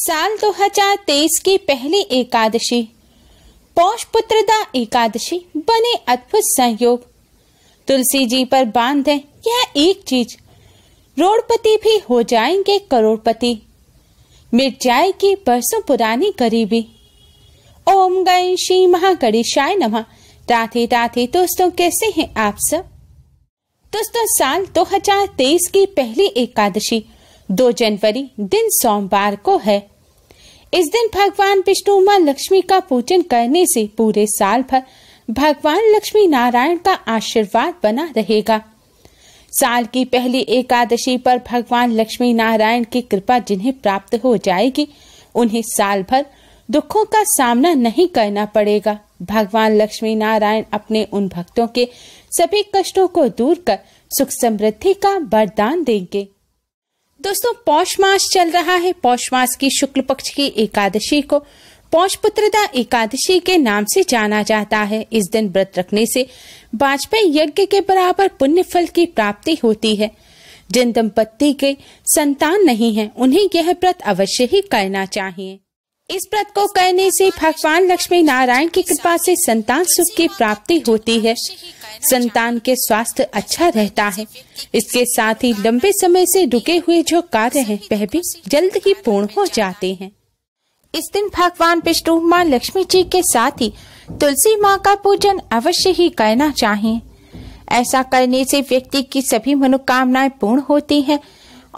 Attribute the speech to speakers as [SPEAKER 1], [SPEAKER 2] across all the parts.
[SPEAKER 1] साल 2023 की पहली एकादशी पौष पुत्रदा एकादशी बने अद्भुत संयोग तुलसी जी पर बांध है यह एक चीज रोडपति भी हो जाएंगे करोड़पति मिट जाएगी बरसों पुरानी गरीबी ओम गय श्री महागणेशाय नमः राधे राधे दोस्तों कैसे हैं आप सब दोस्तों साल 2023 की पहली एकादशी दो जनवरी दिन सोमवार को है इस दिन भगवान विष्णु माँ लक्ष्मी का पूजन करने से पूरे साल भर भगवान लक्ष्मी नारायण का आशीर्वाद बना रहेगा साल की पहली एकादशी पर भगवान लक्ष्मी नारायण की कृपा जिन्हें प्राप्त हो जाएगी उन्हें साल भर दुखों का सामना नहीं करना पड़ेगा भगवान लक्ष्मी नारायण अपने उन भक्तों के सभी कष्टों को दूर कर सुख समृद्धि का वरदान देंगे दोस्तों पौष मास चल रहा है पौष मास की शुक्ल पक्ष की एकादशी को पौष पुत्रदा एकादशी के नाम से जाना जाता है इस दिन व्रत रखने से वाजपेयी यज्ञ के बराबर पुण्य फल की प्राप्ति होती है जिन दंपत्ति के संतान नहीं है उन्हें यह व्रत अवश्य ही करना चाहिए इस व्रत को करने से भगवान लक्ष्मी नारायण की कृपा से संतान सुख की प्राप्ति होती है संतान के स्वास्थ्य अच्छा रहता है इसके साथ ही लंबे समय से रुके हुए जो कार्य हैं वह भी जल्द ही पूर्ण हो जाते हैं इस दिन भगवान विष्णु माँ लक्ष्मी जी के साथ ही तुलसी माँ का पूजन अवश्य ही करना चाहिए ऐसा करने से व्यक्ति की सभी मनोकामनाएं पूर्ण होती हैं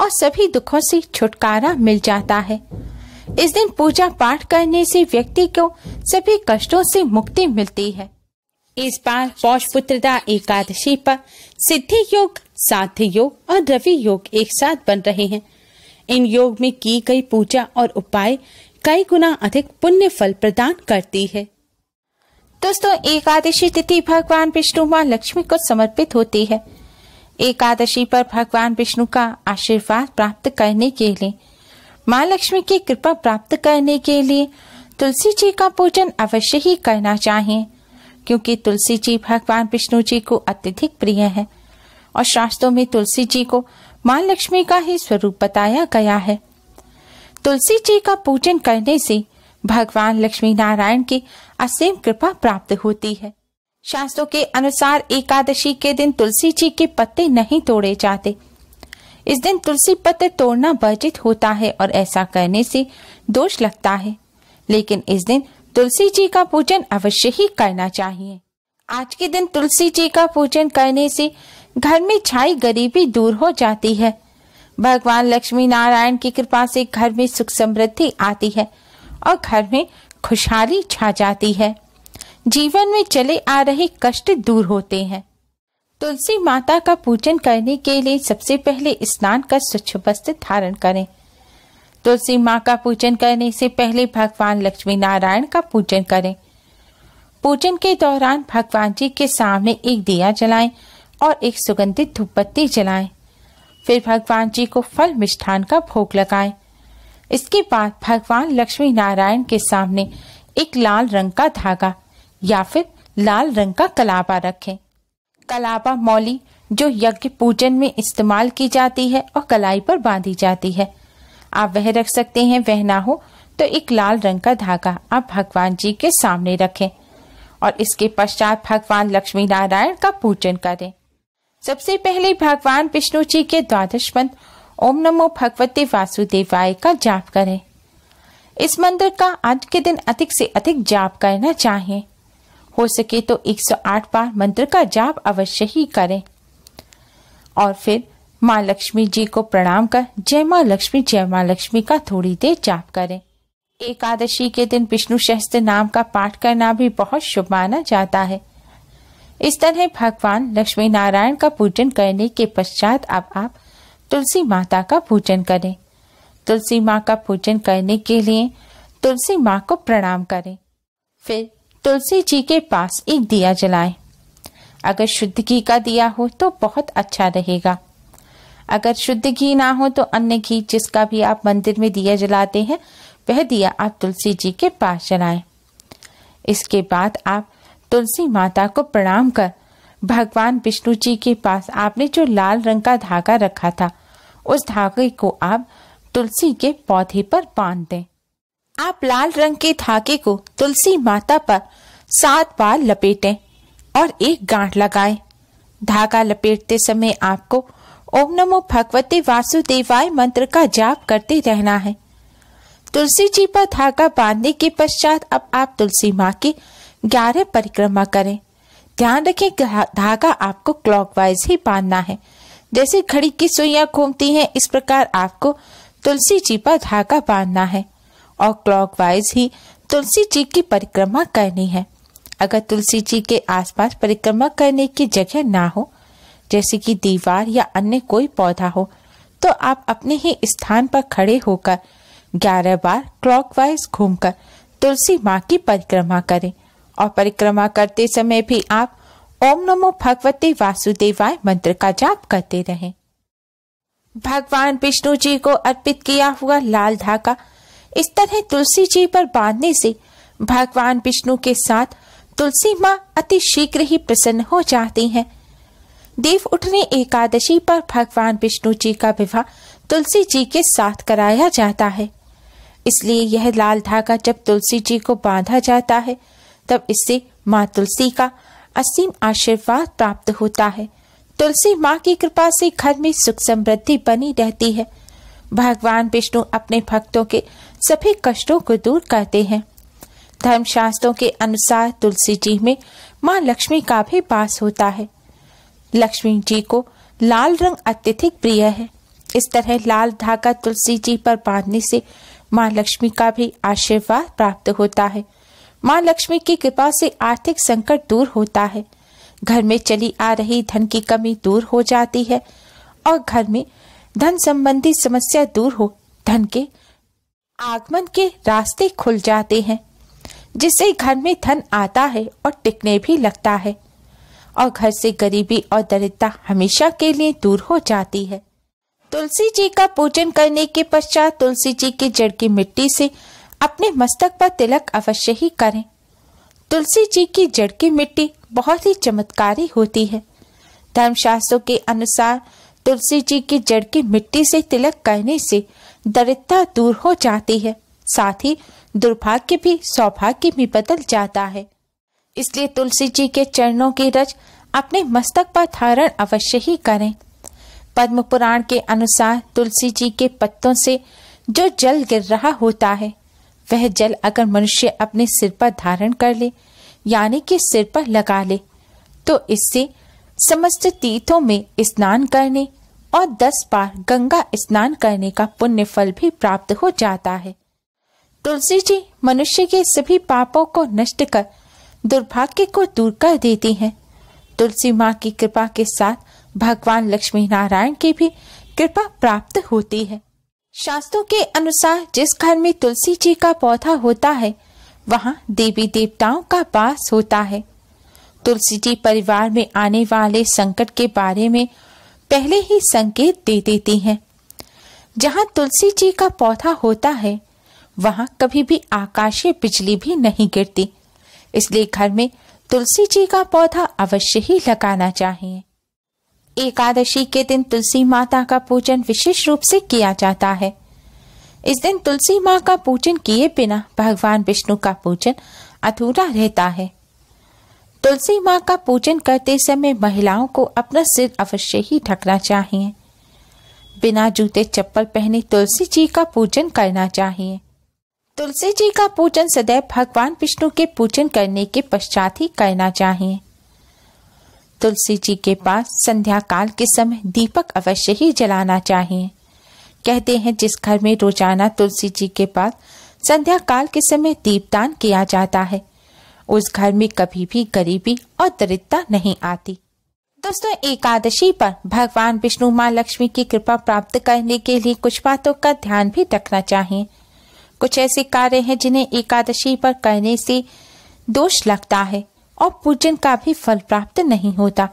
[SPEAKER 1] और सभी दुखों से छुटकारा मिल जाता है इस दिन पूजा पाठ करने से व्यक्ति को सभी कष्टों से मुक्ति मिलती है इस बार पौष पुत्रदा एकादशी पर सिद्धि योग साध योग और रवि योग एक साथ बन रहे हैं इन योग में की गई पूजा और उपाय कई गुना अधिक पुण्य फल प्रदान करती है दोस्तों एकादशी तिथि भगवान विष्णु माँ लक्ष्मी को समर्पित होती है एकादशी पर भगवान विष्णु का आशीर्वाद प्राप्त करने के लिए माँ लक्ष्मी की कृपा प्राप्त करने के लिए तुलसी जी का पूजन अवश्य ही करना चाहिए क्योंकि तुलसी जी भगवान विष्णु जी को अत्यधिक प्रिय है और शास्त्रों में तुलसी जी को माँ लक्ष्मी का ही स्वरूप बताया गया है तुलसी जी का पूजन करने से भगवान लक्ष्मी नारायण की असीम कृपा प्राप्त होती है शास्त्रों के अनुसार एकादशी के दिन तुलसी जी के पत्ते नहीं तोड़े जाते इस दिन तुलसी पत्र तोड़ना वर्जित होता है और ऐसा करने से दोष लगता है लेकिन इस दिन तुलसी जी का पूजन अवश्य ही करना चाहिए आज के दिन तुलसी जी का पूजन करने से घर में छाई गरीबी दूर हो जाती है भगवान लक्ष्मी नारायण की कृपा से घर में सुख समृद्धि आती है और घर में खुशहाली छा जाती है जीवन में चले आ रहे कष्ट दूर होते हैं तुलसी माता का पूजन करने के लिए सबसे पहले स्नान कर स्वच्छ वस्त्र धारण करें तुलसी माँ का पूजन करने से पहले भगवान लक्ष्मी नारायण का पूजन करें पूजन के दौरान भगवान जी के सामने एक दिया जलाएं और एक सुगंधित धूपबत्ती जलाएं। फिर भगवान जी को फल मिष्ठान का भोग लगाएं। इसके बाद भगवान लक्ष्मी नारायण के सामने एक लाल रंग का धागा या फिर लाल रंग का कलाबा रखें कलापा मौली जो यज्ञ पूजन में इस्तेमाल की जाती है और कलाई पर बांधी जाती है आप वह रख सकते हैं वह ना हो तो एक लाल रंग का धागा आप भगवान जी के सामने रखें और इसके पश्चात भगवान लक्ष्मी नारायण का पूजन करें सबसे पहले भगवान विष्णु जी के द्वादश मंत्र ओम नमो भगवते वासुदेवाय का जाप करें इस मंत्र का आज के दिन अधिक से अधिक जाप करना चाहिए हो सके तो 108 बार मंत्र का जाप अवश्य ही करें और फिर माँ लक्ष्मी जी को प्रणाम कर जय माँ लक्ष्मी जय माँ लक्ष्मी का थोड़ी देर जाप करें एकादशी के दिन विष्णु सहस्त्र नाम का पाठ करना भी बहुत शुभ माना जाता है इस तरह भगवान लक्ष्मी नारायण का पूजन करने के पश्चात अब आप तुलसी माता का पूजन करें तुलसी माँ का पूजन करने के लिए तुलसी माँ को प्रणाम करें फिर तुलसी जी के पास एक दिया जलाएं। अगर शुद्ध घी का दिया हो तो बहुत अच्छा रहेगा अगर शुद्ध घी ना हो तो अन्य घी जिसका भी आप मंदिर में दिया जलाते हैं वह दिया आप तुलसी जी के पास जलाएं। इसके बाद आप तुलसी माता को प्रणाम कर भगवान विष्णु जी के पास आपने जो लाल रंग का धागा रखा था उस धागे को आप तुलसी के पौधे पर बांध दें आप लाल रंग के धागे को तुलसी माता पर सात बार लपेटें और एक गांठ लगाएं। धागा लपेटते समय आपको ओम नमो भगवते वासुदेवाय मंत्र का जाप करते रहना है तुलसी जी पर धागा बांधने के पश्चात अब आप तुलसी माँ की ग्यारह परिक्रमा करें ध्यान रखें धागा आपको क्लॉकवाइज ही बांधना है जैसे घड़ी की सुइयां घूमती हैं इस प्रकार आपको तुलसी जी पर धागा बांधना है और क्लॉकवाइज ही तुलसी जी की परिक्रमा करनी है अगर तुलसी जी के आसपास परिक्रमा करने की जगह ना हो जैसे कि दीवार या अन्य कोई पौधा हो तो आप अपने ही स्थान पर खड़े होकर ग्यारह बार क्लॉकवाइज घूमकर तुलसी माँ की परिक्रमा करें और परिक्रमा करते समय भी आप ओम नमो भगवते वासुदेवाय मंत्र का जाप करते रहें भगवान विष्णु जी को अर्पित किया हुआ लाल धागा इस तरह तुलसी जी पर बांधने से भगवान विष्णु के साथ तुलसी माँ अति शीघ्र ही प्रसन्न हो जाती हैं। देव उठने एकादशी पर भगवान विष्णु जी का विवाह तुलसी जी के साथ कराया जाता है इसलिए यह लाल धागा जब तुलसी जी को बांधा जाता है तब इससे माँ तुलसी का असीम आशीर्वाद प्राप्त होता है तुलसी माँ की कृपा से घर में सुख समृद्धि बनी रहती है भगवान विष्णु अपने भक्तों के सभी कष्टों को दूर करते हैं धर्मशास्त्रों के अनुसार तुलसी जी में माँ लक्ष्मी का भी पास होता है लक्ष्मी जी को लाल रंग अत्यधिक प्रिय है इस तरह लाल धागा तुलसी जी पर बांधने से माँ लक्ष्मी का भी आशीर्वाद प्राप्त होता है माँ लक्ष्मी की कृपा से आर्थिक संकट दूर होता है घर में चली आ रही धन की कमी दूर हो जाती है और घर में धन संबंधी समस्या दूर हो धन के आगमन के रास्ते खुल जाते हैं जिससे घर में धन आता है और टिकने भी लगता है और घर से गरीबी और दरिद्रता हमेशा के लिए दूर हो जाती है तुलसी जी का पूजन करने के पश्चात तुलसी जी के जड़ की मिट्टी से अपने मस्तक पर तिलक अवश्य ही करें तुलसी जी की जड़ की मिट्टी बहुत ही चमत्कारी होती है धर्मशास्त्रों के अनुसार तुलसी जी की जड़ की मिट्टी से तिलक करने से दरिद्रता दूर हो जाती है साथ ही दुर्भाग्य भी सौभाग्य भी बदल जाता है इसलिए तुलसी जी के चरणों की रज अपने मस्तक पर धारण अवश्य ही करें पद्म पुराण के अनुसार तुलसी जी के पत्तों से जो जल गिर रहा होता है वह जल अगर मनुष्य अपने सिर पर धारण कर ले यानी कि सिर पर लगा ले तो इससे समस्त तीर्थों में स्नान करने और दस बार गंगा स्नान करने का पुण्य फल भी प्राप्त हो जाता है तुलसी जी मनुष्य के सभी पापों को नष्ट कर दुर्भाग्य को दूर कर देती हैं तुलसी माँ की कृपा के साथ भगवान लक्ष्मी नारायण की भी कृपा प्राप्त होती है शास्त्रों के अनुसार जिस घर में तुलसी जी का पौधा होता है वहाँ देवी देवताओं का वास होता है तुलसी जी परिवार में आने वाले संकट के बारे में पहले ही संकेत दे देती हैं जहाँ तुलसी जी का पौधा होता है वहाँ कभी भी आकाशीय बिजली भी नहीं गिरती इसलिए घर में तुलसी जी का पौधा अवश्य ही लगाना चाहिए एकादशी के दिन तुलसी माता का पूजन विशेष रूप से किया जाता है इस दिन तुलसी माँ का पूजन किए बिना भगवान विष्णु का पूजन अधूरा रहता है तुलसी माँ का पूजन करते समय महिलाओं को अपना सिर अवश्य ही ढकना चाहिए बिना जूते चप्पल पहने तुलसी जी का पूजन करना चाहिए तुलसी जी का पूजन सदैव भगवान विष्णु के पूजन करने के पश्चात ही करना चाहिए तुलसी जी के पास संध्या काल के समय दीपक अवश्य ही जलाना चाहिए कहते हैं जिस घर में रोजाना तुलसी जी के पास संध्या काल के समय दीपदान किया जाता है उस घर में कभी भी गरीबी और दरिद्रता नहीं आती दोस्तों एकादशी पर भगवान विष्णु माँ लक्ष्मी की कृपा प्राप्त करने के लिए कुछ बातों का ध्यान भी रखना चाहिए कुछ ऐसे कार्य हैं जिन्हें एकादशी पर करने से दोष लगता है और पूजन का भी फल प्राप्त नहीं होता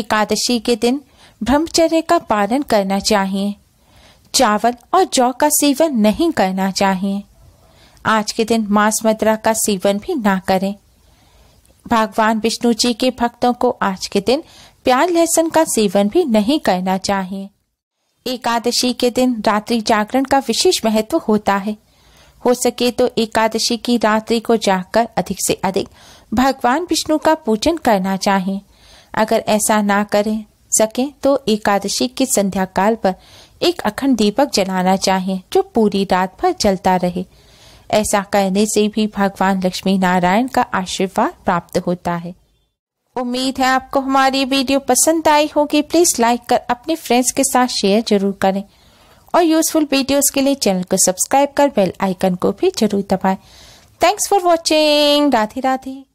[SPEAKER 1] एकादशी के दिन ब्रह्मचर्य का पालन करना चाहिए चावल और जौ का सेवन नहीं करना चाहिए आज के दिन मांस मदरा का सेवन भी ना करें भगवान विष्णु जी के भक्तों को आज के दिन प्याज लहसुन का सेवन भी नहीं करना चाहिए एकादशी के दिन रात्रि जागरण का विशेष महत्व होता है हो सके तो एकादशी की रात्रि को जागकर अधिक से अधिक भगवान विष्णु का पूजन करना चाहिए अगर ऐसा ना करें सके तो एकादशी के संध्या काल पर एक अखंड दीपक जलाना चाहिए जो पूरी रात भर जलता रहे ऐसा करने से भी भगवान लक्ष्मी नारायण का आशीर्वाद प्राप्त होता है उम्मीद है आपको हमारी वीडियो पसंद आई होगी प्लीज़ लाइक कर अपने फ्रेंड्स के साथ शेयर जरूर करें और यूजफुल वीडियोस के लिए चैनल को सब्सक्राइब कर बेल आइकन को भी जरूर दबाएं thanks for watching Radhe Radhe